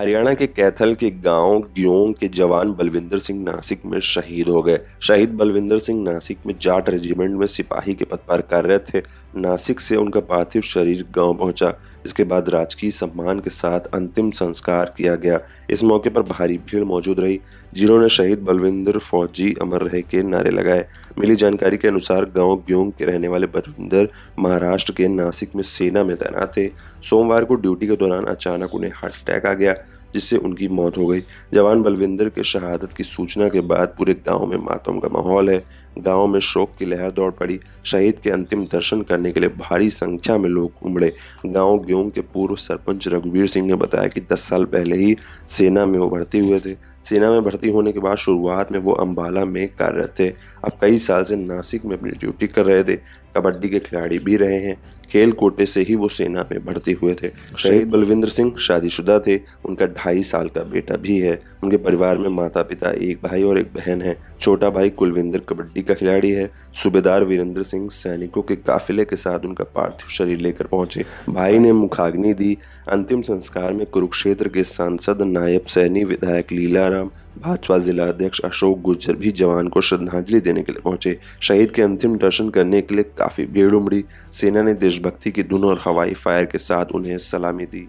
हरियाणा के कैथल के गांव ग्योंग के जवान बलविंदर सिंह नासिक में शहीद हो गए शहीद बलविंदर सिंह नासिक में जाट रेजिमेंट में सिपाही के पद पर कार्यरत थे नासिक से उनका पार्थिव शरीर गांव पहुंचा इसके बाद राजकीय सम्मान के साथ अंतिम संस्कार किया गया इस मौके पर भारी भीड़ मौजूद रही जिन्होंने शहीद बलविंदर फौजी अमर रहे के नारे लगाए मिली जानकारी के अनुसार गाँव ग्योंग के रहने वाले बलविंदर महाराष्ट्र के नासिक में सेना में तैनात थे सोमवार को ड्यूटी के दौरान अचानक उन्हें हार्ट अटैक आ गया जिससे उनकी मौत हो गई जवान बलविंदर के शहादत की सूचना के बाद पूरे गांव में मातम का माहौल है गांव में शोक की लहर दौड़ पड़ी शहीद के अंतिम दर्शन करने के लिए भारी संख्या में लोग उमड़े गांव ग्योंग के पूर्व सरपंच रघुवीर सिंह ने बताया कि 10 साल पहले ही सेना में वो भर्ती हुए थे सेना में भर्ती होने के बाद शुरुआत में वो अम्बाला में कार्यरत थे अब कई साल से नासिक में अपनी ड्यूटी कर रहे थे कबड्डी के खिलाड़ी भी रहे हैं खेल कोटे से ही वो सेना में भर्ती हुए थे शहीद बलविंदर सिंह शादीशुदा थे उनका ढाई साल का बेटा भी है उनके परिवार में माता पिता एक भाई और एक बहन है छोटा भाई कुलविंदर कबड्डी का खिलाड़ी है सूबेदार वीरेंद्र सिंह सैनिकों के काफिले के साथ उनका पार्थिव शरीर लेकर पहुंचे भाई ने मुखाग्नि दी अंतिम संस्कार में कुरुक्षेत्र के सांसद नायब सैनी विधायक लीला आराम भाजपा जिला अध्यक्ष अशोक गुज्जर भी जवान को श्रद्धांजलि देने के लिए पहुंचे शहीद के अंतिम दर्शन करने के लिए काफी भीड़ उमड़ी सेना ने देशभक्ति की धुन और हवाई फायर के साथ उन्हें सलामी दी